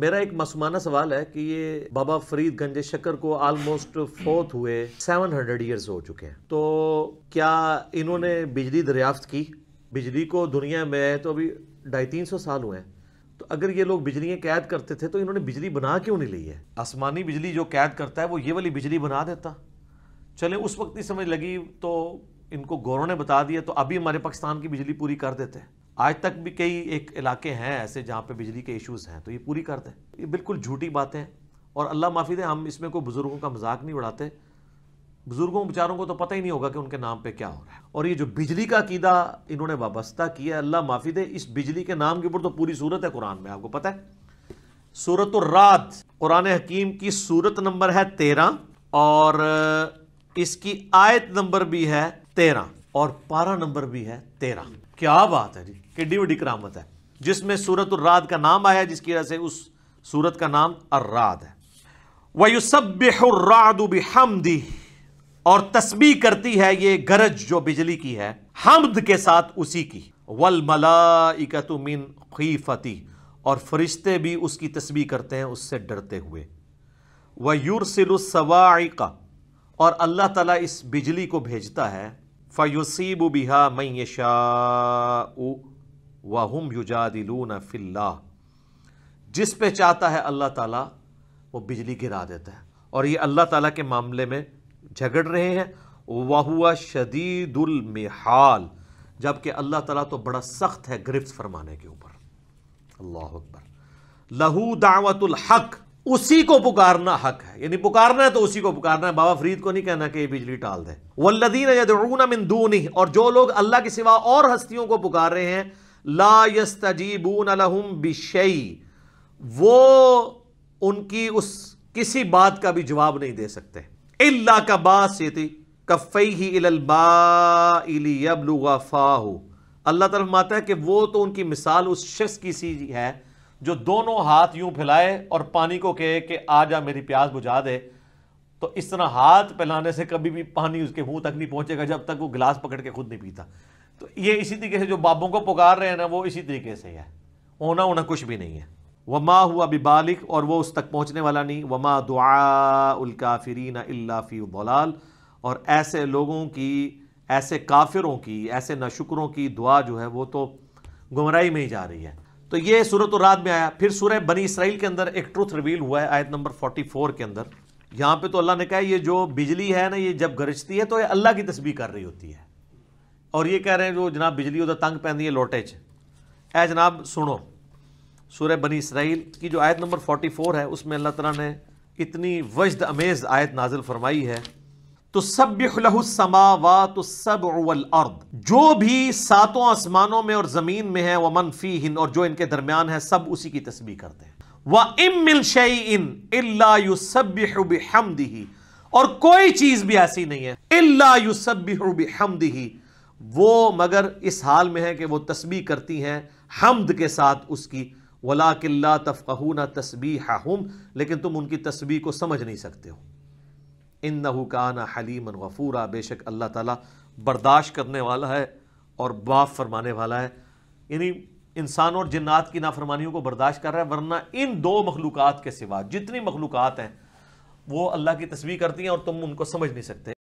मेरा एक मसमाना सवाल है कि ये बाबा फरीद गंज शक्कर को ऑलमोस्ट फोर्थ हुए 700 हंड्रेड ईयर्स हो चुके हैं तो क्या इन्होंने बिजली दरियाफ्त की बिजली को दुनिया में तो अभी ढाई तीन सौ साल हुए हैं तो अगर ये लोग बिजली कैद करते थे तो इन्होंने बिजली बना क्यों नहीं ली है आसमानी बिजली जो कैद करता है वो ये वाली बिजली बना देता चले उस वक्त ही समझ लगी तो इनको गौरों ने बता दिया तो अभी हमारे पाकिस्तान की बिजली पूरी कर देते हैं आज तक भी कई एक इलाके हैं ऐसे जहाँ पे बिजली के इश्यूज़ हैं तो ये पूरी कर दें ये बिल्कुल झूठी बातें हैं और अल्लाह माफ़ी दे हम इसमें कोई बुज़ुर्गों का मजाक नहीं उड़ाते बुज़ुर्गों बेचारों को तो पता ही नहीं होगा कि उनके नाम पे क्या हो रहा है और ये जो बिजली का कीदा इन्होंने वाबस्ता किया अल्लाह माफ़ी दे इस बिजली के नाम के ऊपर तो पूरी सूरत है कुरान में आपको पता है सूरत रात कुरान हकीम की सूरत नंबर है तेरह और इसकी आयत नंबर भी है तेरह और पारा नंबर भी है तेरह क्या बात है जी किड्डी वी करामत है जिसमें सूरत रात का नाम आया जिसकी वजह से उस सूरत का नाम अर्राद है दी और तस्बी करती है ये गरज जो बिजली की है हमद के साथ उसी की वल मलाइकतुमिन खीफती और फरिश्ते भी उसकी तस्बी करते हैं उससे डरते हुए वयुरसिलसवाइका और अल्लाह ताला इस बिजली को भेजता है फ़युसीब बिहा मैशा वाहम युजादिलून फ़िल्ला जिस पे चाहता है अल्लाह ताला वो बिजली गिरा देता है और ये अल्लाह ताला के मामले में झगड़ रहे हैं वह शदीदुल शदीदुलमहाल जबकि अल्लाह ताला तो बड़ा सख्त है गिरफ्त फरमाने के ऊपर अल्लाह अकबर लहू दावतुल हक़ उसी को पुकारना हक है यानी पुकारना है तो उसी को पुकारना है बाबा फरीद को नहीं कहना कि ये बिजली टाल दे वल्लदीन मिन दूनी और जो लोग अल्लाह के सिवा और हस्तियों को पुकार रहे हैं ला यस्तजीबून अलहम बिशई वो उनकी उस किसी बात का भी जवाब नहीं दे सकते इल्ला का बास ये थी कफ़ई ही इलबाबलुगा फ़ाहू अल्लाह तरफ माता है कि वो तो उनकी मिसाल उस शख्स की सी है जो दोनों हाथ यूं फैलाए और पानी को कहे कि आ जा मेरी प्यास बुझा दे तो इस तरह हाथ फैलाने से कभी भी पानी उसके मुंह तक नहीं पहुंचेगा जब तक वो गिलास पकड़ के खुद नहीं पीता तो ये इसी तरीके से जो बाबों को पुकार रहे हैं ना वो इसी तरीके से है होना होना कुछ भी नहीं है वमा हुआ बिबालिक और वो उस तक पहुँचने वाला नहीं वमा दुआकाफरीन अल्लाफ़ी बलाल और ऐसे लोगों की ऐसे काफिरों की ऐसे नशुकरों की दुआ जो है वो तो गुमराई में ही जा रही है तो ये सूरत रात में आया फिर सूरह बनी इसराइल के अंदर एक ट्रुथ रिवील हुआ है आयत नंबर 44 के अंदर यहाँ पे तो अल्लाह ने कहा ये जो बिजली है ना ये जब गरजती है तो ये अल्लाह की तस्वीर कर रही होती है और ये कह रहे हैं जो जनाब बिजली उधर तंग पहनती है लोटे च ए जनाब सुनो सूर्य बनी इसराइल की जो आयत नंबर फ़ोर है उसमें अल्लाह तला ने इतनी वजद अमेज आयत नाजिल फरमाई है तो सब्यमावात सब अर्द जो भी सातों आसमानों में और जमीन में है वह मनफी हिंद और जो इनके दरमियान है सब उसी की तस्वीर करते हैं वह इमिल शई इन ही और कोई चीज भी ऐसी नहीं है इल्ला हमदी ही वो मगर इस हाल में है कि वो तस्बी करती हैं हमद के साथ उसकी वला किल्ला तफ़हूना तस्बी लेकिन तुम उनकी तस्बी को समझ नहीं सकते हो इन नहुकाना हलीमन गफूरा बेशक अल्लाह ताला बर्दाश्त करने वाला है और बाफ फरमाने वाला है यानी इंसान और जन्ात की नाफरमानियों को बर्दाश्त कर रहा है वरना इन दो मखलूक़ात के सिवा जितनी मखलूक़ात हैं वो अल्लाह की तस्वीर करती हैं और तुम उनको समझ नहीं सकते